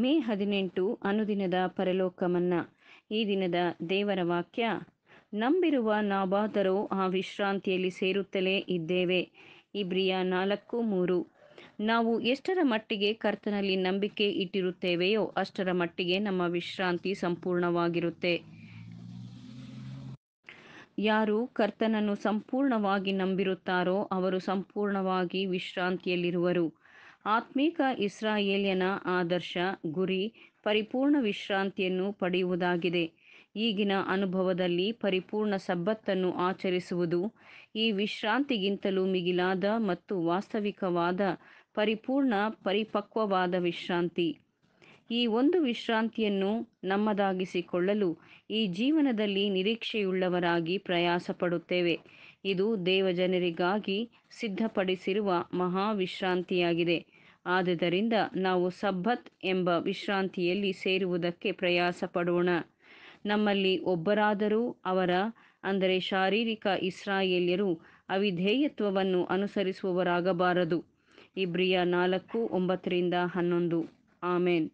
ಮೇ ಹದಿನೆಂಟು ಅನುದಿನದ ಪರಲೋಕಮನ್ನ ಈ ದಿನದ ದೇವರ ವಾಕ್ಯ ನಂಬಿರುವ ನಾಬಾತರು ಆ ವಿಶ್ರಾಂತಿಯಲ್ಲಿ ಸೇರುತ್ತಲೇ ಇದ್ದೇವೆ ಇಬ್ರಿಯ ನಾಲ್ಕು ಮೂರು ನಾವು ಎಷ್ಟರ ಮಟ್ಟಿಗೆ ಕರ್ತನಲ್ಲಿ ನಂಬಿಕೆ ಇಟ್ಟಿರುತ್ತೇವೆಯೋ ಅಷ್ಟರ ಮಟ್ಟಿಗೆ ನಮ್ಮ ವಿಶ್ರಾಂತಿ ಸಂಪೂರ್ಣವಾಗಿರುತ್ತೆ ಯಾರು ಕರ್ತನನ್ನು ಸಂಪೂರ್ಣವಾಗಿ ನಂಬಿರುತ್ತಾರೋ ಅವರು ಸಂಪೂರ್ಣವಾಗಿ ವಿಶ್ರಾಂತಿಯಲ್ಲಿರುವರು ಆತ್ಮೀಕ ಇಸ್ರಾಯೇಲ್ಯನ ಆದರ್ಶ ಗುರಿ ಪರಿಪೂರ್ಣ ವಿಶ್ರಾಂತಿಯನ್ನು ಪಡೆಯುವುದಾಗಿದೆ ಈಗಿನ ಅನುಭವದಲ್ಲಿ ಪರಿಪೂರ್ಣ ಸಬ್ಬತ್ತನ್ನು ಆಚರಿಸುವುದು ಈ ವಿಶ್ರಾಂತಿಗಿಂತಲೂ ಮಿಗಿಲಾದ ಮತ್ತು ವಾಸ್ತವಿಕವಾದ ಪರಿಪೂರ್ಣ ಪರಿಪಕ್ವವಾದ ವಿಶ್ರಾಂತಿ ಈ ಒಂದು ವಿಶ್ರಾಂತಿಯನ್ನು ನಮ್ಮದಾಗಿಸಿಕೊಳ್ಳಲು ಈ ಜೀವನದಲ್ಲಿ ನಿರೀಕ್ಷೆಯುಳ್ಳವರಾಗಿ ಪ್ರಯಾಸ ಪಡುತ್ತೇವೆ ಇದು ದೇವಜನರಿಗಾಗಿ ಸಿದ್ಧಪಡಿಸಿರುವ ಮಹಾವಿಶ್ರಾಂತಿಯಾಗಿದೆ ಆದ್ದರಿಂದ ನಾವು ಸಬ್ಬತ್ ಎಂಬ ವಿಶ್ರಾಂತಿಯಲ್ಲಿ ಸೇರುವುದಕ್ಕೆ ಪ್ರಯಾಸ ಪಡೋಣ ನಮ್ಮಲ್ಲಿ ಒಬ್ಬರಾದರೂ ಅವರ ಅಂದರೆ ಶಾರೀರಿಕ ಇಸ್ರಾಯೇಲ್ಯರು ಅವಿಧೇಯತ್ವವನ್ನು ಅನುಸರಿಸುವವರಾಗಬಾರದು ಇಬ್ರಿಯ ನಾಲ್ಕು ಒಂಬತ್ತರಿಂದ ಹನ್ನೊಂದು ಆಮೇನ್